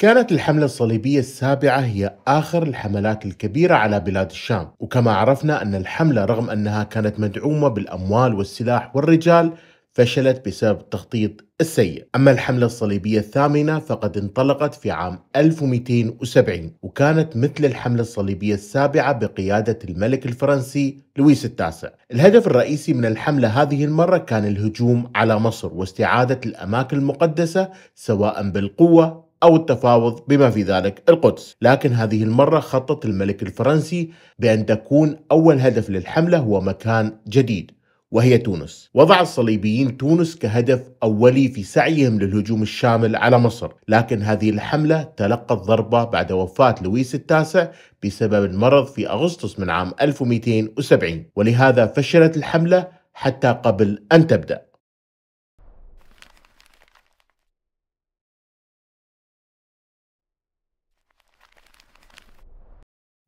كانت الحملة الصليبية السابعة هي آخر الحملات الكبيرة على بلاد الشام وكما عرفنا أن الحملة رغم أنها كانت مدعومة بالأموال والسلاح والرجال فشلت بسبب التخطيط السيء أما الحملة الصليبية الثامنة فقد انطلقت في عام 1270 وكانت مثل الحملة الصليبية السابعة بقيادة الملك الفرنسي لويس التاسع الهدف الرئيسي من الحملة هذه المرة كان الهجوم على مصر واستعادة الأماكن المقدسة سواء بالقوة أو التفاوض بما في ذلك القدس لكن هذه المرة خطط الملك الفرنسي بأن تكون أول هدف للحملة هو مكان جديد وهي تونس وضع الصليبيين تونس كهدف أولي في سعيهم للهجوم الشامل على مصر لكن هذه الحملة تلقت ضربة بعد وفاة لويس التاسع بسبب المرض في أغسطس من عام 1270 ولهذا فشلت الحملة حتى قبل أن تبدأ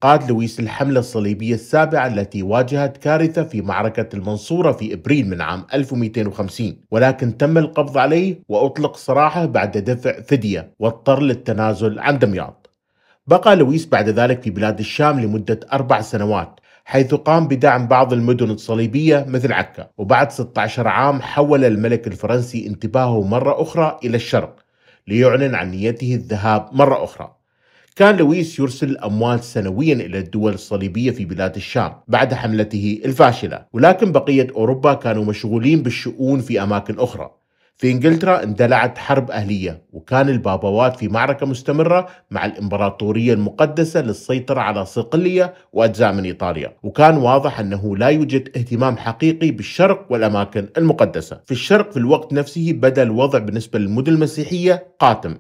قاد لويس الحملة الصليبية السابعة التي واجهت كارثة في معركة المنصورة في إبريل من عام 1250 ولكن تم القبض عليه وأطلق سراحه بعد دفع فدية واضطر للتنازل عن دمياط بقى لويس بعد ذلك في بلاد الشام لمدة أربع سنوات حيث قام بدعم بعض المدن الصليبية مثل عكا وبعد 16 عام حول الملك الفرنسي انتباهه مرة أخرى إلى الشرق ليعلن عن نيته الذهاب مرة أخرى كان لويس يرسل أموال سنويا إلى الدول الصليبية في بلاد الشام بعد حملته الفاشلة ولكن بقية أوروبا كانوا مشغولين بالشؤون في أماكن أخرى في انجلترا اندلعت حرب اهليه وكان البابوات في معركه مستمره مع الامبراطوريه المقدسه للسيطره على صقليه واجزاء من ايطاليا، وكان واضح انه لا يوجد اهتمام حقيقي بالشرق والاماكن المقدسه. في الشرق في الوقت نفسه بدا الوضع بالنسبه للمدن المسيحيه قاتم،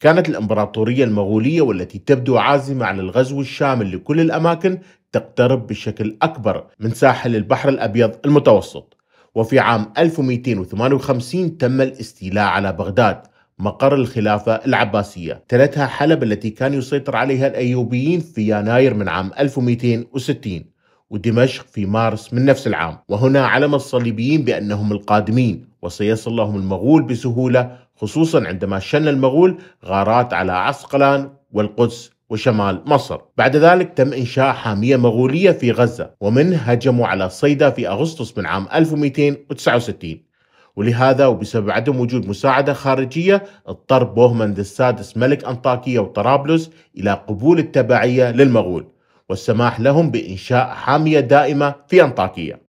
كانت الإمبراطورية المغولية والتي تبدو عازمة على الغزو الشامل لكل الأماكن تقترب بشكل أكبر من ساحل البحر الأبيض المتوسط وفي عام 1258 تم الاستيلاء على بغداد مقر الخلافة العباسية تلتها حلب التي كان يسيطر عليها الأيوبيين في يناير من عام 1260 ودمشق في مارس من نفس العام وهنا علم الصليبيين بأنهم القادمين وسيصل لهم المغول بسهولة خصوصا عندما شن المغول غارات على عسقلان والقدس وشمال مصر بعد ذلك تم إنشاء حامية مغولية في غزة ومن هجموا على صيدا في أغسطس من عام 1269 ولهذا وبسبب عدم وجود مساعدة خارجية اضطر بوهمند السادس ملك أنطاكية وطرابلس إلى قبول التبعية للمغول والسماح لهم بإنشاء حامية دائمة في أنطاكية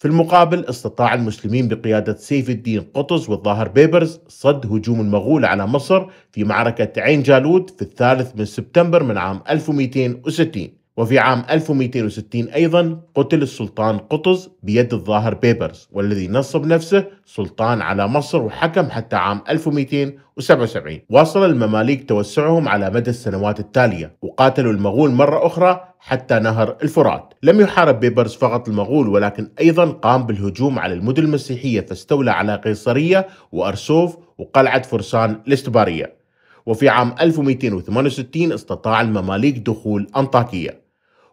في المقابل استطاع المسلمين بقيادة سيف الدين قطز والظاهر بيبرز صد هجوم المغول على مصر في معركة عين جالوت في الثالث من سبتمبر من عام 1260 وفي عام 1260 أيضا قتل السلطان قطز بيد الظاهر بيبرز والذي نصب نفسه سلطان على مصر وحكم حتى عام 1277 واصل المماليك توسعهم على مدى السنوات التالية وقاتلوا المغول مرة أخرى حتى نهر الفرات لم يحارب بيبرز فقط المغول ولكن أيضا قام بالهجوم على المدن المسيحية فاستولى على قيصرية وأرسوف وقلعة فرسان الاستبارية وفي عام 1268 استطاع المماليك دخول أنطاكية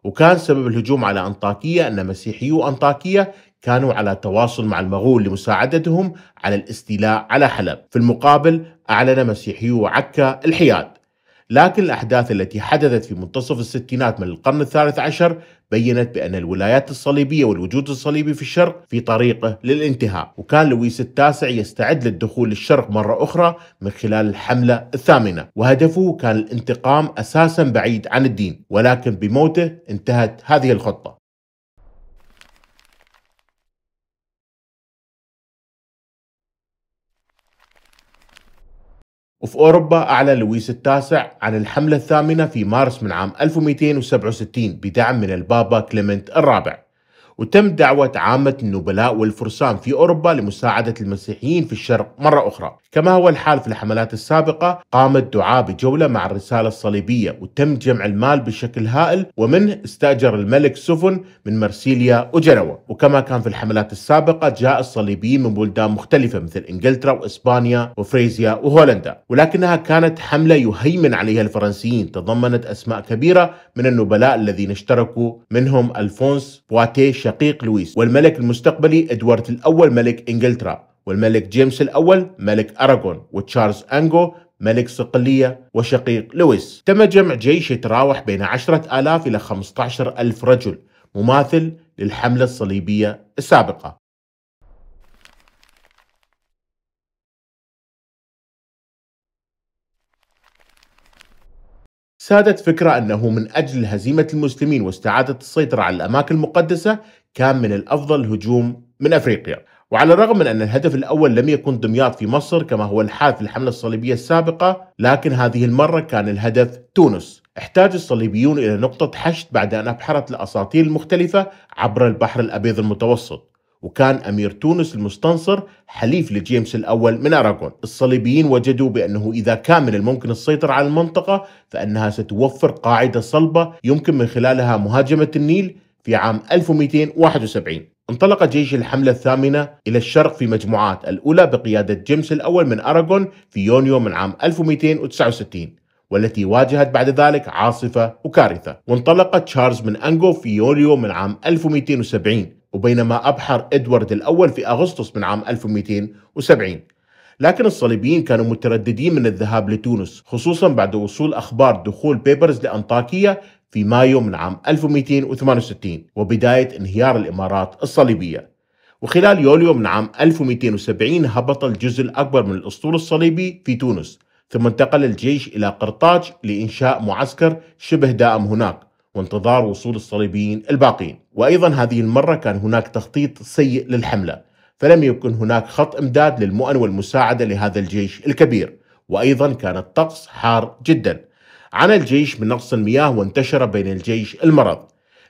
وكان سبب الهجوم على أنطاكية أن مسيحيو أنطاكية كانوا على تواصل مع المغول لمساعدتهم على الاستيلاء على حلب في المقابل أعلن مسيحيو عكا الحياد لكن الأحداث التي حدثت في منتصف الستينات من القرن الثالث عشر بينت بأن الولايات الصليبية والوجود الصليبي في الشرق في طريقه للانتهاء وكان لويس التاسع يستعد للدخول للشرق مرة أخرى من خلال الحملة الثامنة وهدفه كان الانتقام أساسا بعيد عن الدين ولكن بموته انتهت هذه الخطة وفي أوروبا أعلن لويس التاسع عن الحملة الثامنة في مارس من عام 1267 بدعم من البابا كليمنت الرابع وتم دعوة عامة النبلاء والفرسان في أوروبا لمساعدة المسيحيين في الشرق مرة أخرى كما هو الحال في الحملات السابقة قام الدعاة بجولة مع الرسالة الصليبية وتم جمع المال بشكل هائل ومنه استأجر الملك سفن من مرسيليا وجنوة وكما كان في الحملات السابقة جاء الصليبيين من بلدان مختلفة مثل إنجلترا وإسبانيا وفريزيا وهولندا ولكنها كانت حملة يهيمن عليها الفرنسيين تضمنت أسماء كبيرة من النبلاء الذين اشتركوا منهم ألفونس بواتيه شقيق لويس والملك المستقبلي إدوارد الأول ملك إنجلترا والملك جيمس الأول ملك أراغون وتشارلز أنجو ملك صقلية وشقيق لويس تم جمع جيش يتراوح بين 10000 إلى 15000 رجل مماثل للحملة الصليبية السابقة سادت فكرة أنه من أجل هزيمة المسلمين واستعادة السيطرة على الأماكن المقدسة كان من الأفضل الهجوم من أفريقيا وعلى الرغم من أن الهدف الأول لم يكن دمياط في مصر كما هو الحال في الحملة الصليبية السابقة لكن هذه المرة كان الهدف تونس احتاج الصليبيون إلى نقطة حشد بعد أن أبحرت الأساطيل المختلفة عبر البحر الأبيض المتوسط وكان أمير تونس المستنصر حليف لجيمس الأول من أراغون الصليبيين وجدوا بأنه إذا كان من الممكن السيطرة على المنطقة فإنها ستوفر قاعدة صلبة يمكن من خلالها مهاجمة النيل في عام 1271 انطلق جيش الحملة الثامنة إلى الشرق في مجموعات الأولى بقيادة جيمس الأول من أراغون في يونيو من عام 1269 والتي واجهت بعد ذلك عاصفة وكارثة وانطلق تشارلز من أنغو في يوليو من عام 1270 وبينما أبحر إدوارد الأول في أغسطس من عام 1270 لكن الصليبيين كانوا مترددين من الذهاب لتونس خصوصا بعد وصول أخبار دخول بيبرز لأنطاكية في مايو من عام 1268 وبداية انهيار الإمارات الصليبية وخلال يوليو من عام 1270 هبط الجزء الأكبر من الأسطول الصليبي في تونس ثم انتقل الجيش إلى قرطاج لإنشاء معسكر شبه دائم هناك وانتظار وصول الصليبيين الباقين وأيضا هذه المرة كان هناك تخطيط سيء للحملة فلم يكن هناك خط إمداد للمؤن والمساعدة لهذا الجيش الكبير وأيضا كان الطقس حار جدا عانى الجيش من نقص المياه وانتشر بين الجيش المرض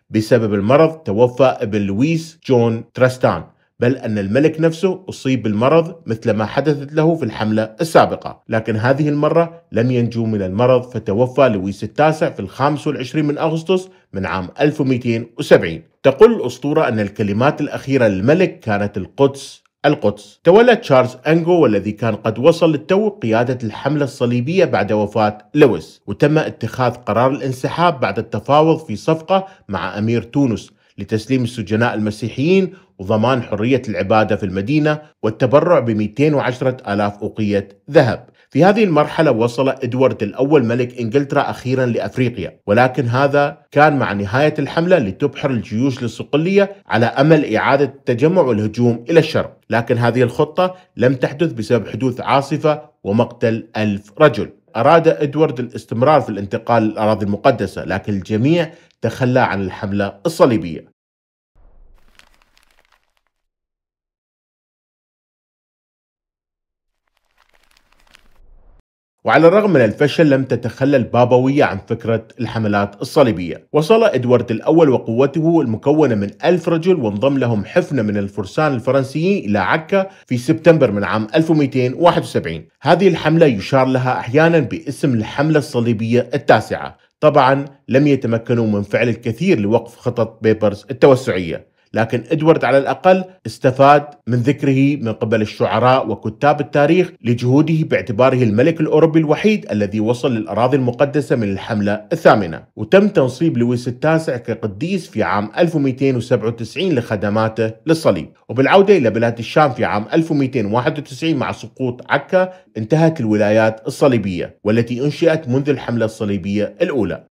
بسبب المرض توفى ابن لويس جون تراستان بل أن الملك نفسه أصيب بالمرض مثل ما حدثت له في الحملة السابقة لكن هذه المرة لم ينجو من المرض فتوفى لويس التاسع في الخامس والعشرين من أغسطس من عام 1270 تقول الأسطورة أن الكلمات الأخيرة للملك كانت القدس القدس تولى تشارلز أنجو والذي كان قد وصل للتو قيادة الحملة الصليبية بعد وفاة لويس وتم اتخاذ قرار الانسحاب بعد التفاوض في صفقة مع أمير تونس لتسليم السجناء المسيحيين وضمان حرية العبادة في المدينة والتبرع ب 210 ألاف أوقية ذهب في هذه المرحلة وصل إدوارد الأول ملك إنجلترا أخيرا لأفريقيا ولكن هذا كان مع نهاية الحملة لتبحر الجيوش للصقلية على أمل إعادة التجمع والهجوم إلى الشرق لكن هذه الخطة لم تحدث بسبب حدوث عاصفة ومقتل ألف رجل أراد إدوارد الاستمرار في الانتقال للأراضي المقدسة لكن الجميع تخلى عن الحملة الصليبية وعلى الرغم من الفشل لم تتخلى البابوية عن فكرة الحملات الصليبية وصل إدوارد الأول وقوته المكونة من ألف رجل وانضم لهم حفنة من الفرسان الفرنسيين إلى عكا في سبتمبر من عام 1271 هذه الحملة يشار لها أحيانا باسم الحملة الصليبية التاسعة طبعا لم يتمكنوا من فعل الكثير لوقف خطط بيبرز التوسعية لكن ادوارد على الاقل استفاد من ذكره من قبل الشعراء وكتاب التاريخ لجهوده باعتباره الملك الاوروبي الوحيد الذي وصل للاراضي المقدسه من الحمله الثامنه، وتم تنصيب لويس التاسع كقديس في عام 1297 لخدماته للصليب، وبالعوده الى بلاد الشام في عام 1291 مع سقوط عكا انتهت الولايات الصليبيه والتي انشئت منذ الحمله الصليبيه الاولى،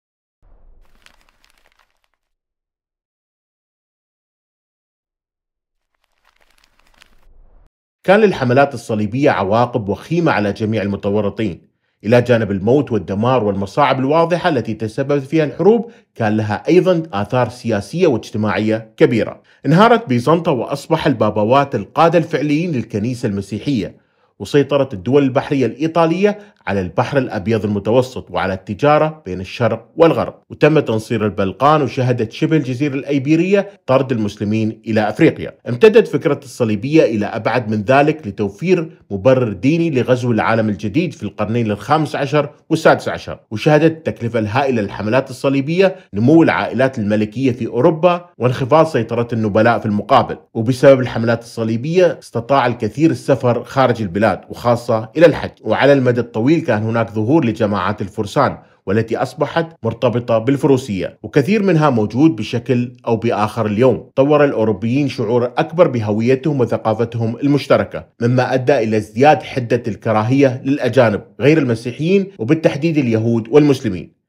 كان للحملات الصليبية عواقب وخيمة على جميع المتورطين إلى جانب الموت والدمار والمصاعب الواضحة التي تسببت فيها الحروب كان لها أيضا آثار سياسية واجتماعية كبيرة انهارت بيزنطة وأصبح البابوات القادة الفعليين للكنيسة المسيحية وسيطرة الدول البحرية الإيطالية على البحر الأبيض المتوسط وعلى التجارة بين الشرق والغرب وتم تنصير البلقان وشهدت شبه الجزيرة الأيبيرية طرد المسلمين إلى أفريقيا امتدت فكرة الصليبية إلى أبعد من ذلك لتوفير مبرر ديني لغزو العالم الجديد في القرنين الخامس عشر والسادس عشر وشهدت التكلفة الهائلة للحملات الصليبية نمو العائلات الملكية في أوروبا وانخفاض سيطرة النبلاء في المقابل وبسبب الحملات الصليبية استطاع الكثير السفر خارج البلاد البلاد وخاصة إلى الحج وعلى المدى الطويل كان هناك ظهور لجماعات الفرسان والتي أصبحت مرتبطة بالفروسية وكثير منها موجود بشكل أو بآخر اليوم طور الأوروبيين شعور أكبر بهويتهم وثقافتهم المشتركة مما أدى إلى ازدياد حدة الكراهية للأجانب غير المسيحيين وبالتحديد اليهود والمسلمين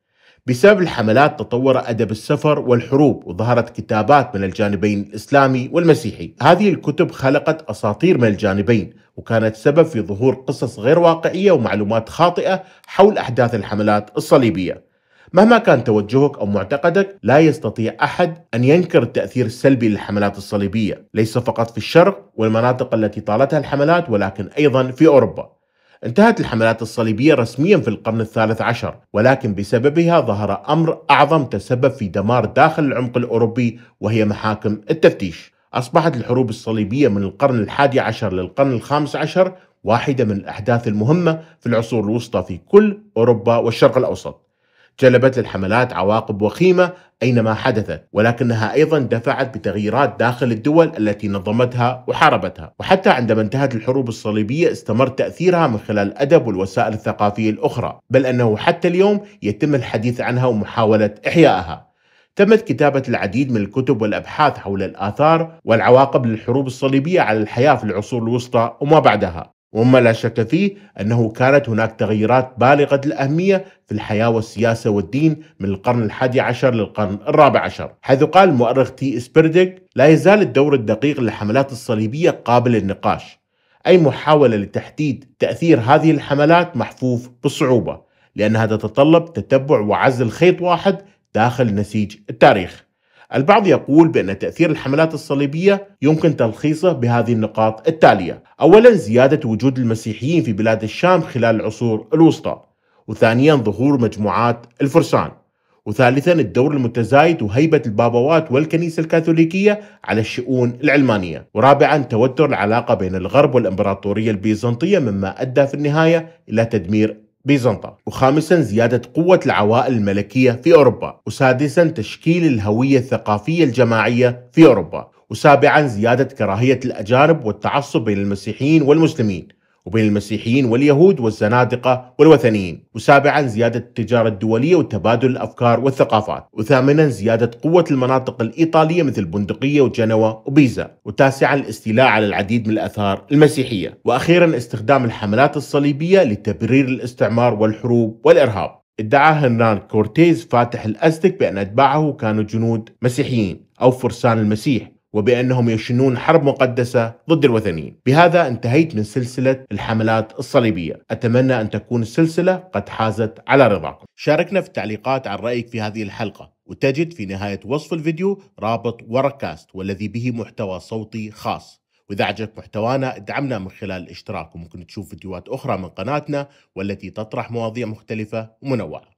بسبب الحملات تطور أدب السفر والحروب وظهرت كتابات من الجانبين الإسلامي والمسيحي هذه الكتب خلقت أساطير من الجانبين وكانت سبب في ظهور قصص غير واقعية ومعلومات خاطئة حول أحداث الحملات الصليبية مهما كان توجهك او معتقدك لا يستطيع احد ان ينكر التاثير السلبي للحملات الصليبيه ليس فقط في الشرق والمناطق التي طالتها الحملات ولكن ايضا في اوروبا انتهت الحملات الصليبية رسميا في القرن الثالث عشر ولكن بسببها ظهر أمر أعظم تسبب في دمار داخل العمق الأوروبي وهي محاكم التفتيش أصبحت الحروب الصليبية من القرن الحادي عشر للقرن الخامس عشر واحدة من الأحداث المهمة في العصور الوسطى في كل أوروبا والشرق الأوسط جلبت للحملات عواقب وخيمة أينما حدثت ولكنها أيضا دفعت بتغييرات داخل الدول التي نظمتها وحاربتها وحتى عندما انتهت الحروب الصليبية استمر تأثيرها من خلال الأدب والوسائل الثقافية الأخرى بل أنه حتى اليوم يتم الحديث عنها ومحاولة إحيائها تمت كتابة العديد من الكتب والأبحاث حول الآثار والعواقب للحروب الصليبية على الحياة في العصور الوسطى وما بعدها وما لا شك فيه أنه كانت هناك تغييرات بالغة الأهمية في الحياة والسياسة والدين من القرن الحادي عشر للقرن الرابع عشر حيث قال المؤرخ تي إسبردك لا يزال الدور الدقيق للحملات الصليبية قابل للنقاش أي محاولة لتحديد تأثير هذه الحملات محفوف بالصعوبة لأنها تتطلب تتبع وعزل خيط واحد داخل نسيج التاريخ البعض يقول بأن تأثير الحملات الصليبية يمكن تلخيصه بهذه النقاط التالية أولا زيادة وجود المسيحيين في بلاد الشام خلال العصور الوسطى وثانيا ظهور مجموعات الفرسان وثالثا الدور المتزايد وهيبة البابوات والكنيسة الكاثوليكية على الشؤون العلمانية ورابعا توتر العلاقة بين الغرب والإمبراطورية البيزنطية مما أدى في النهاية إلى تدمير بيزنطة وخامسا زيادة قوة العوائل الملكية في أوروبا وسادسا تشكيل الهوية الثقافية الجماعية في أوروبا وسابعا زيادة كراهية الأجانب والتعصب بين المسيحيين والمسلمين وبين المسيحيين واليهود والزنادقة والوثنيين وسابعا زيادة التجارة الدولية وتبادل الأفكار والثقافات وثامنا زيادة قوة المناطق الإيطالية مثل بندقية وجنوة وبيزا وتاسعا الاستيلاء على العديد من الأثار المسيحية وأخيرا استخدام الحملات الصليبية لتبرير الاستعمار والحروب والإرهاب ادعى هرنان كورتيز فاتح الاستك بأن أتباعه كانوا جنود مسيحيين أو فرسان المسيح وبأنهم يشنون حرب مقدسة ضد الوثنيين بهذا انتهيت من سلسلة الحملات الصليبية أتمنى أن تكون السلسلة قد حازت على رضاكم شاركنا في التعليقات عن رأيك في هذه الحلقة وتجد في نهاية وصف الفيديو رابط وركاست والذي به محتوى صوتي خاص وإذا عجبك محتوانا ادعمنا من خلال الاشتراك وممكن تشوف فيديوهات أخرى من قناتنا والتي تطرح مواضيع مختلفة ومنوعة